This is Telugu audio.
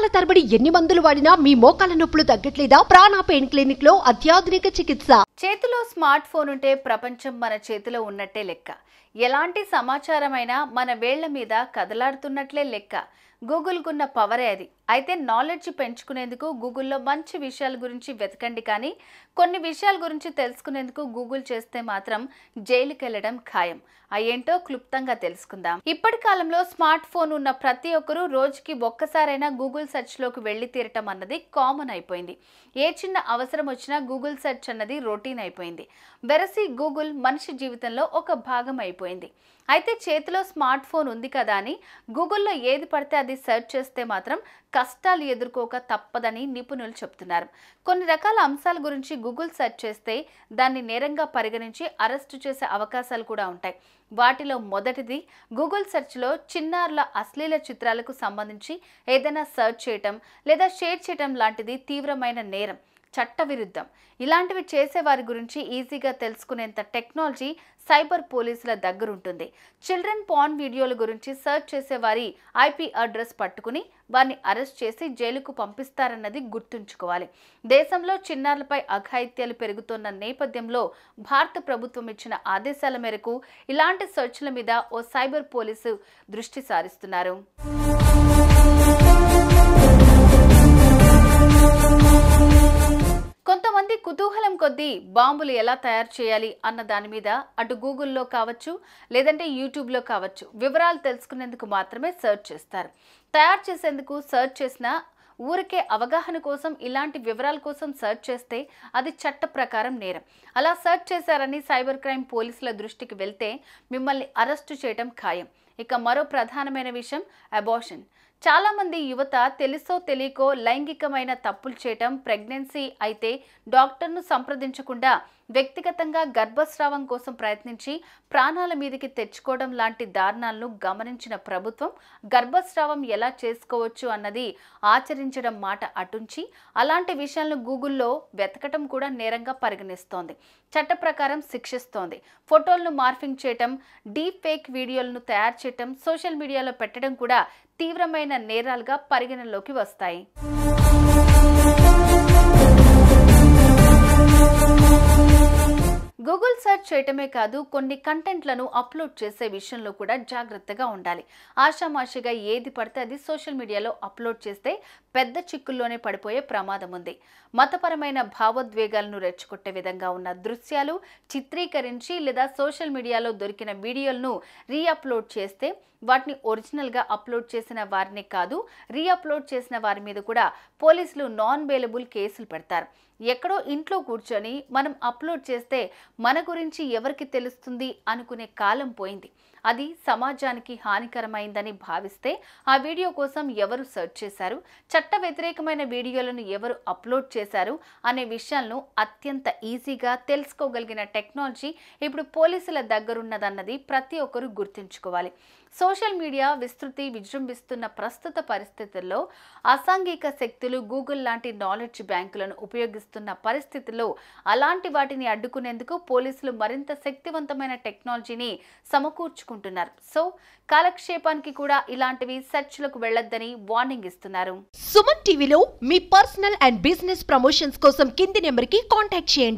నెలల తరబడి ఎన్ని మందులు వాడినా మీ మోకాల నొప్పులు తగ్గట్లేదా ప్రాణ పెయిన్ క్లినిక్ లో అత్యాధునిక చికిత్స చేతిలో స్మార్ట్ ఫోన్ ఉంటే ప్రపంచం మన చేతిలో ఉన్నట్టే లెక్క ఎలాంటి సమాచారమైనా మన వేళ్ల మీద కదలాడుతున్నట్లే లెక్క గూగుల్కున్న పవరే అది అయితే నాలెడ్జ్ పెంచుకునేందుకు గూగుల్లో మంచి విషయాల గురించి వెతకండి కానీ కొన్ని విషయాల గురించి తెలుసుకునేందుకు గూగుల్ చేస్తే మాత్రం జైలుకి ఖాయం అయ్యేంటో క్లుప్తంగా తెలుసుకుందాం ఇప్పటి కాలంలో స్మార్ట్ ఫోన్ ఉన్న ప్రతి ఒక్కరూ రోజుకి ఒక్కసారైనా గూగుల్ సెర్చ్లోకి వెళ్ళి తీరటం అన్నది కామన్ అయిపోయింది ఏ చిన్న అవసరం వచ్చినా గూగుల్ సెర్చ్ అన్నది రొటీన్ అయిపోయింది వెరసి గూగుల్ మనిషి జీవితంలో ఒక భాగం అయిపోయింది అయితే చేతిలో స్మార్ట్ ఫోన్ ఉంది కదా అని గూగుల్లో ఏది పడితే అది సెర్చ్ చేస్తే మాత్రం కష్టాలు ఎదుర్కోక తప్పదని నిపుణులు చెబుతున్నారు కొన్ని రకాల అంశాల గురించి గూగుల్ సెర్చ్ చేస్తే దాన్ని నేరంగా పరిగణించి అరెస్టు చేసే అవకాశాలు కూడా ఉంటాయి వాటిలో మొదటిది గూగుల్ సెర్చ్లో చిన్నారుల అశ్లీల చిత్రాలకు సంబంధించి ఏదైనా సెర్చ్ చేయటం లేదా షేర్ చేయటం లాంటిది తీవ్రమైన నేరం చట్టవిరుద్ధం ఇలాంటివి చేసే వారి గురించి ఈజీగా తెలుసుకునేంత టెక్నాలజీ సైబర్ పోలీసుల దగ్గరుంటుంది చిల్డ్రన్ పాన్ వీడియోల గురించి సెర్చ్ చేసే వారి ఐపీ అడ్రస్ పట్టుకుని వారిని అరెస్ట్ చేసి జైలుకు పంపిస్తారన్నది గుర్తుంచుకోవాలి దేశంలో చిన్నారులపై అఘాయిత్యాలు పెరుగుతున్న నేపథ్యంలో భారత ప్రభుత్వం ఇచ్చిన ఆదేశాల మేరకు ఇలాంటి సెర్చ్ల మీద ఓ సైబర్ పోలీసు దృష్టి సారిస్తున్నారు కుతూహలం కొద్దీ బాంబులు ఎలా తయారు చేయాలి అన్న దాని మీద అటు గూగుల్లో కావచ్చు లేదంటే యూట్యూబ్లో కావచ్చు వివరాలు తెలుసుకునేందుకు మాత్రమే సెర్చ్ చేస్తారు తయారు చేసేందుకు సెర్చ్ చేసిన ఊరికే అవగాహన కోసం ఇలాంటి వివరాల కోసం సెర్చ్ చేస్తే అది చట్ట ప్రకారం నేరం అలా సెర్చ్ చేశారని సైబర్ క్రైమ్ పోలీసుల దృష్టికి వెళ్తే మిమ్మల్ని అరెస్టు చేయడం ఖాయం ఇక మరో ప్రధానమైన విషయం అబోషన్ చాలామంది యువత తెలుసో తెలియకో లైంగికమైన తప్పులు చేయటం ప్రెగ్నెన్సీ అయితే డాక్టర్ను సంప్రదించకుండా వ్యక్తిగతంగా గర్భస్రావం కోసం ప్రయత్నించి ప్రాణాల మీదకి తెచ్చుకోవడం లాంటి దారుణాలను గమనించిన ప్రభుత్వం గర్భస్రావం ఎలా చేసుకోవచ్చు అన్నది ఆచరించడం మాట అటుంచి అలాంటి విషయాలను గూగుల్లో వెతకటం కూడా నేరంగా పరిగణిస్తోంది చట్ట ప్రకారం శిక్షిస్తోంది ఫోటోలను మార్ఫింగ్ చేయటం డీప్ ఫేక్ వీడియోలను తయారు చేయటం సోషల్ మీడియాలో పెట్టడం కూడా తీవ్రమైన నేరాలుగా పరిగణలోకి వస్తాయి గూగుల్ సెర్చ్ చేయటమే కాదు కొన్ని కంటెంట్లను అప్లోడ్ చేసే విషయంలో కూడా జాగ్రత్తగా ఉండాలి ఆషామాషిగా ఏది పడితే అది సోషల్ మీడియాలో అప్లోడ్ చేస్తే పెద్ద చిక్కుల్లోనే పడిపోయే ప్రమాదం ఉంది మతపరమైన భావోద్వేగాలను రెచ్చగొట్టే విధంగా ఉన్న దృశ్యాలు చిత్రీకరించి లేదా సోషల్ మీడియాలో దొరికిన వీడియోలను రీఅప్లోడ్ చేస్తే వాటిని ఒరిజినల్గా అప్లోడ్ చేసిన వారిని కాదు రీఅప్లోడ్ చేసిన వారి మీద కూడా పోలీసులు నాన్ బెయిలబుల్ కేసులు పెడతారు ఎక్కడో ఇంట్లో కూర్చొని మనం అప్లోడ్ చేస్తే మన గురించి ఎవరికి తెలుస్తుంది అనుకునే కాలం పోయింది అది సమాజానికి హానికరమైందని భావిస్తే ఆ వీడియో కోసం ఎవరు సెర్చ్ చేశారు చట్ట వ్యతిరేకమైన వీడియోలను ఎవరు అప్లోడ్ చేశారు అనే విషయాలను అత్యంత ఈజీగా తెలుసుకోగలిగిన టెక్నాలజీ ఇప్పుడు పోలీసుల దగ్గరున్నదన్నది ప్రతి ఒక్కరూ గుర్తుంచుకోవాలి సోషల్ మీడియా విస్తృతి విజృంభిస్తున్న ప్రస్తుత పరిస్థితుల్లో అసాంఘిక శక్తులు గూగుల్ లాంటి నాలెడ్జ్ బ్యాంకులను ఉపయోగిస్తున్న పరిస్థితుల్లో అలాంటి వాటిని అడ్డుకునేందుకు పోలీసులు మరింత శక్తివంతమైన టెక్నాలజీని సమకూర్చుకుంటున్నారు సో కాలక్షేపానికి కూడా ఇలాంటివి సెర్చ్లకు వెళ్లొద్దని వార్నింగ్ ఇస్తున్నారు సుమన్ టీవీలో మీ పర్సనల్ అండ్ బిజినెస్ ప్రమోషన్స్ కోసం కింది నెంబర్కి కాంటాక్ట్ చేయండి